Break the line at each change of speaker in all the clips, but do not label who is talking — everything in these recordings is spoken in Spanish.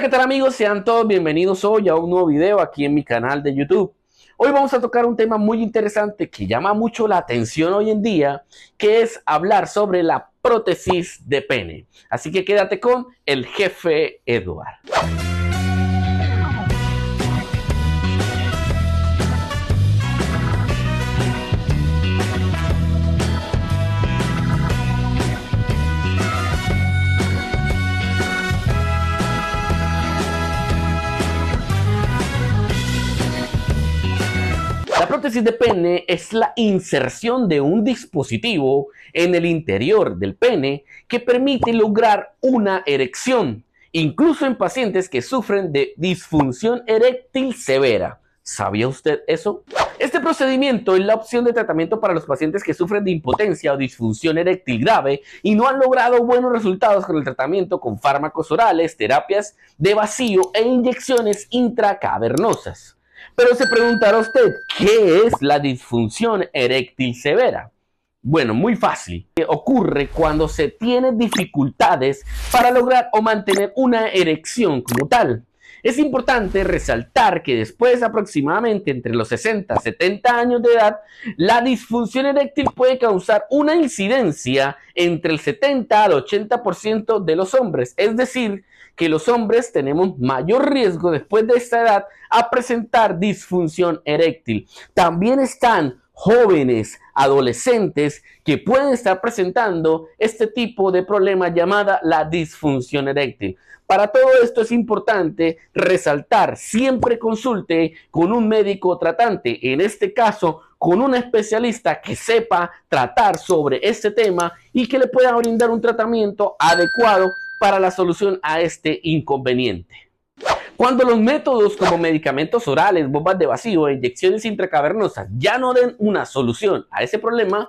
¿qué tal amigos? Sean todos bienvenidos hoy a un nuevo video aquí en mi canal de YouTube. Hoy vamos a tocar un tema muy interesante que llama mucho la atención hoy en día, que es hablar sobre la prótesis de pene. Así que quédate con el jefe Eduardo. de pene es la inserción de un dispositivo en el interior del pene que permite lograr una erección, incluso en pacientes que sufren de disfunción eréctil severa. ¿Sabía usted eso? Este procedimiento es la opción de tratamiento para los pacientes que sufren de impotencia o disfunción eréctil grave y no han logrado buenos resultados con el tratamiento con fármacos orales, terapias de vacío e inyecciones intracavernosas. Pero se preguntará usted, ¿qué es la disfunción eréctil severa? Bueno, muy fácil. Ocurre cuando se tiene dificultades para lograr o mantener una erección como tal. Es importante resaltar que después aproximadamente entre los 60 y 70 años de edad, la disfunción eréctil puede causar una incidencia entre el 70 al 80% de los hombres, es decir, que los hombres tenemos mayor riesgo después de esta edad a presentar disfunción eréctil. También están jóvenes, adolescentes que pueden estar presentando este tipo de problema llamada la disfunción eréctil. Para todo esto es importante resaltar, siempre consulte con un médico tratante, en este caso con un especialista que sepa tratar sobre este tema y que le pueda brindar un tratamiento adecuado para la solución a este inconveniente. Cuando los métodos como medicamentos orales, bombas de vacío e inyecciones intracavernosas ya no den una solución a ese problema,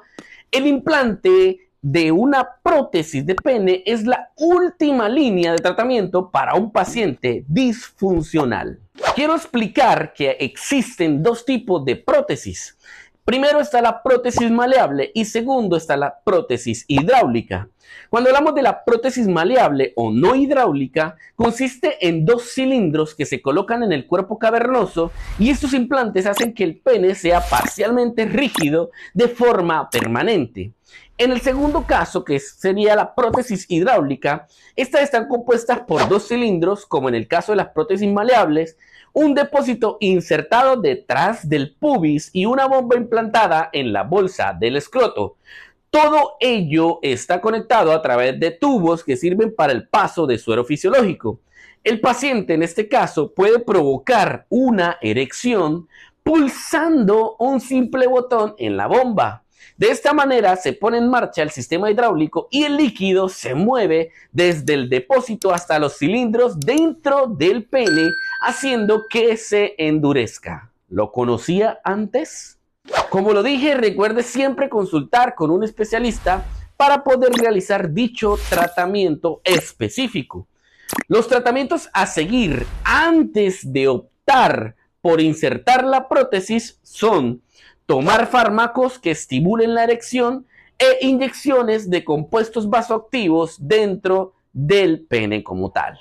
el implante de una prótesis de pene es la última línea de tratamiento para un paciente disfuncional. Quiero explicar que existen dos tipos de prótesis Primero está la prótesis maleable y segundo está la prótesis hidráulica. Cuando hablamos de la prótesis maleable o no hidráulica, consiste en dos cilindros que se colocan en el cuerpo cavernoso y estos implantes hacen que el pene sea parcialmente rígido de forma permanente. En el segundo caso, que sería la prótesis hidráulica, estas están compuestas por dos cilindros, como en el caso de las prótesis maleables, un depósito insertado detrás del pubis y una bomba implantada en la bolsa del escroto. Todo ello está conectado a través de tubos que sirven para el paso de suero fisiológico. El paciente en este caso puede provocar una erección pulsando un simple botón en la bomba. De esta manera se pone en marcha el sistema hidráulico y el líquido se mueve desde el depósito hasta los cilindros dentro del pene haciendo que se endurezca. ¿Lo conocía antes? Como lo dije, recuerde siempre consultar con un especialista para poder realizar dicho tratamiento específico. Los tratamientos a seguir antes de optar por insertar la prótesis son tomar fármacos que estimulen la erección e inyecciones de compuestos vasoactivos dentro del pene como tal.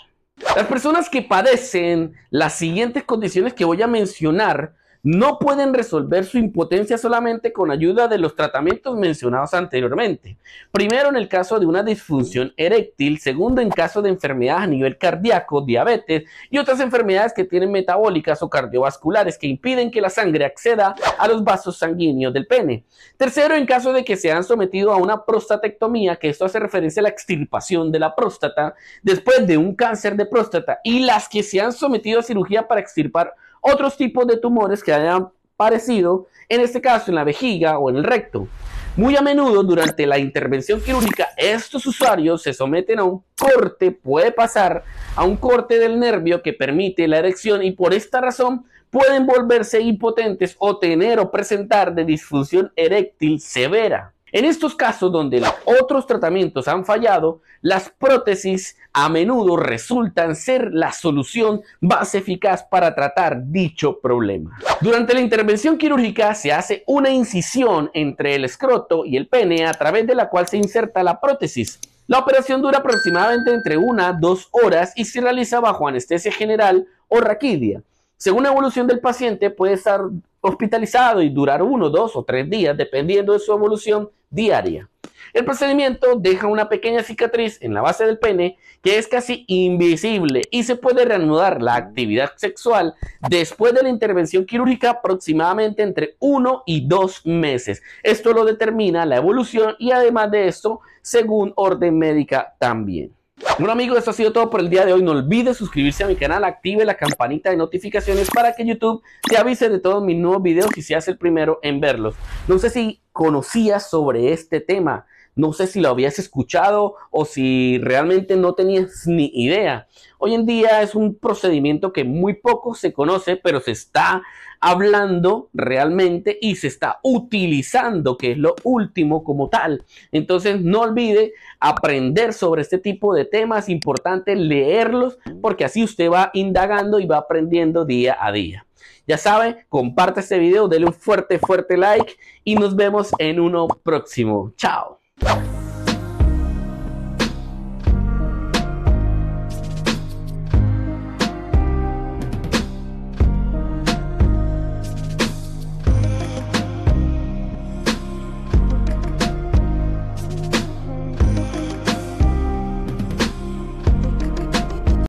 Las personas que padecen las siguientes condiciones que voy a mencionar no pueden resolver su impotencia solamente con ayuda de los tratamientos mencionados anteriormente. Primero en el caso de una disfunción eréctil, segundo en caso de enfermedades a nivel cardíaco, diabetes y otras enfermedades que tienen metabólicas o cardiovasculares que impiden que la sangre acceda a los vasos sanguíneos del pene. Tercero en caso de que se han sometido a una prostatectomía, que esto hace referencia a la extirpación de la próstata después de un cáncer de próstata y las que se han sometido a cirugía para extirpar otros tipos de tumores que hayan aparecido, en este caso en la vejiga o en el recto. Muy a menudo durante la intervención quirúrgica estos usuarios se someten a un corte, puede pasar a un corte del nervio que permite la erección y por esta razón pueden volverse impotentes o tener o presentar de disfunción eréctil severa. En estos casos donde otros tratamientos han fallado, las prótesis a menudo resultan ser la solución más eficaz para tratar dicho problema. Durante la intervención quirúrgica se hace una incisión entre el escroto y el pene a través de la cual se inserta la prótesis. La operación dura aproximadamente entre una a dos horas y se realiza bajo anestesia general o raquidia. Según la evolución del paciente puede estar hospitalizado y durar uno, dos o tres días, dependiendo de su evolución diaria. El procedimiento deja una pequeña cicatriz en la base del pene que es casi invisible y se puede reanudar la actividad sexual después de la intervención quirúrgica aproximadamente entre uno y dos meses. Esto lo determina la evolución y además de esto, según orden médica también. Bueno amigos, esto ha sido todo por el día de hoy. No olvides suscribirse a mi canal, active la campanita de notificaciones para que YouTube te avise de todos mis nuevos videos y seas el primero en verlos. No sé si conocías sobre este tema no sé si lo habías escuchado o si realmente no tenías ni idea. Hoy en día es un procedimiento que muy poco se conoce, pero se está hablando realmente y se está utilizando, que es lo último como tal. Entonces no olvide aprender sobre este tipo de temas, importante leerlos, porque así usted va indagando y va aprendiendo día a día. Ya sabe, comparte este video, dele un fuerte, fuerte like y nos vemos en uno próximo. Chao. you